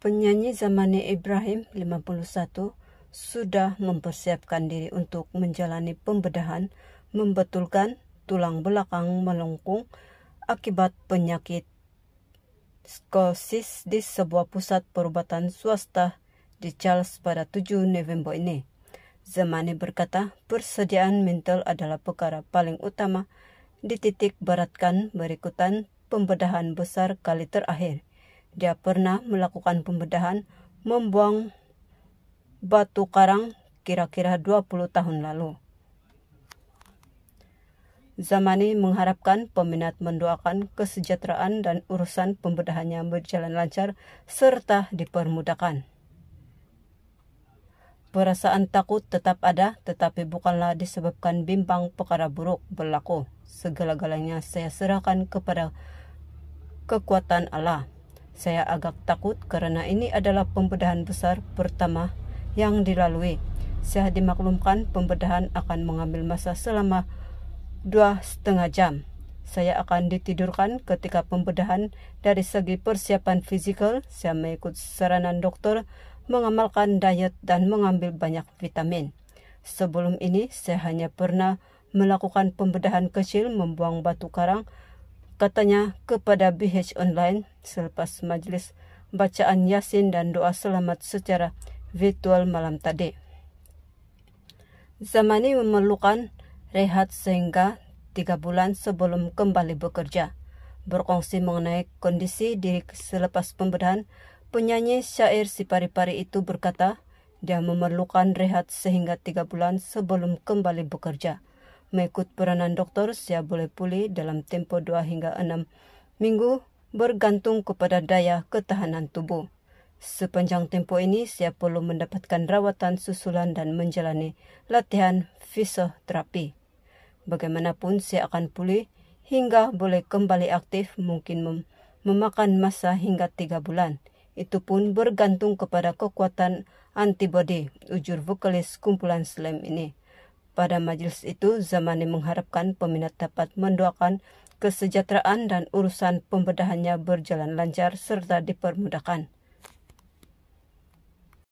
penyanyi zamani Ibrahim 51 sudah mempersiapkan diri untuk menjalani pembedahan, membetulkan tulang belakang melengkung akibat penyakit skosis di sebuah pusat perubatan swasta di Charles pada 7 November ini. Zamani berkata, persediaan mental adalah perkara paling utama, di titik beratkan berikutan pembedahan besar kali terakhir. Dia pernah melakukan pembedahan membuang batu karang kira-kira 20 tahun lalu. Zamani mengharapkan peminat mendoakan kesejahteraan dan urusan pembedahannya berjalan lancar serta dipermudahkan. Perasaan takut tetap ada, tetapi bukanlah disebabkan bimbang perkara buruk berlaku. Segala-galanya saya serahkan kepada kekuatan Allah. Saya agak takut karena ini adalah pembedahan besar pertama yang dilalui. Saya dimaklumkan pembedahan akan mengambil masa selama dua setengah jam. Saya akan ditidurkan ketika pembedahan dari segi persiapan fisikal. Saya mengikut saranan dokter mengamalkan diet dan mengambil banyak vitamin. Sebelum ini, saya hanya pernah melakukan pembedahan kecil membuang batu karang Katanya kepada BH Online selepas majelis bacaan Yasin dan doa selamat secara virtual malam tadi. Zamani memerlukan rehat sehingga tiga bulan sebelum kembali bekerja. Berkongsi mengenai kondisi diri selepas pembedahan, penyanyi syair si pari-pari itu berkata, dia memerlukan rehat sehingga tiga bulan sebelum kembali bekerja. mengikut peranan doktor saya boleh pulih dalam tempo 2 hingga 6 minggu bergantung kepada daya ketahanan tubuh. Sepanjang tempo ini saya perlu mendapatkan rawatan susulan dan menjalani latihan fisioterapi. Bagaimanapun saya akan pulih hingga boleh kembali aktif mungkin mem- memakan masa hingga 3 bulan. Itu pun bergantung kepada kekuatan antibodi ujur vokalis kumpulan slam ini. Pada majelis itu, Zamani mengharapkan peminat dapat mendoakan kesejahteraan dan urusan pembedahannya berjalan lancar serta dipermudahkan.